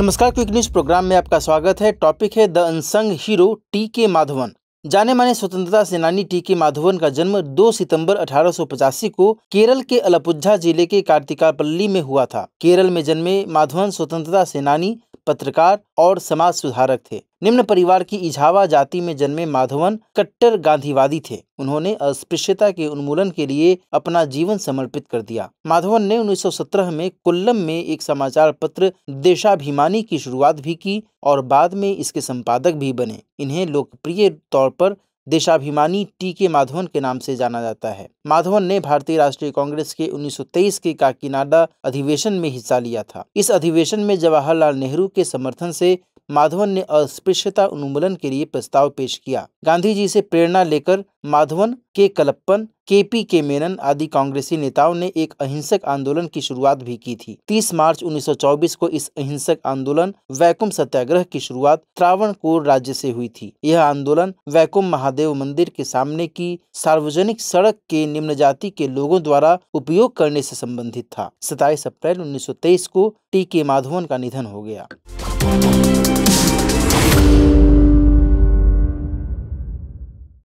नमस्कार quick news programme में आपका स्वागत है टॉपिक है द अनसंग हीरो टी के माधवन जाने माने स्वतंत्रता सेनानी टी के माधवन का जन्म 2 सितंबर अठारह को केरल के अलपुझा जिले के कार्तिकापल्ली में हुआ था केरल में जन्मे माधवन स्वतंत्रता सेनानी पत्रकार और समाज सुधारक थे निम्न परिवार की इझावा जाति में जन्मे माधवन कट्टर गांधीवादी थे उन्होंने अस्पृश्यता के उन्मूलन के लिए अपना जीवन समर्पित कर दिया माधवन ने 1917 में कोल्लम में एक समाचार पत्र देशाभिमानी की शुरुआत भी की और बाद में इसके संपादक भी बने इन्हें लोकप्रिय तौर पर देशाभिमानी टी के माधवन के नाम से जाना जाता है माधवन ने भारतीय राष्ट्रीय कांग्रेस के 1923 के काकीनाडा अधिवेशन में हिस्सा लिया था इस अधिवेशन में जवाहरलाल नेहरू के समर्थन से माधवन ने अस्पृश्यता उन्मूलन के लिए प्रस्ताव पेश किया गांधी जी से प्रेरणा लेकर माधवन के कलप्पन के पी के मेनन आदि कांग्रेसी नेताओं ने एक अहिंसक आंदोलन की शुरुआत भी की थी 30 मार्च 1924 को इस अहिंसक आंदोलन वैकुम सत्याग्रह की शुरुआत त्रावण कोर राज्य से हुई थी यह आंदोलन वैकुम महादेव मंदिर के सामने की सार्वजनिक सड़क के निम्न जाति के लोगों द्वारा उपयोग करने से संबंधित था सताइस अप्रैल उन्नीस को टी के माधवन का निधन हो गया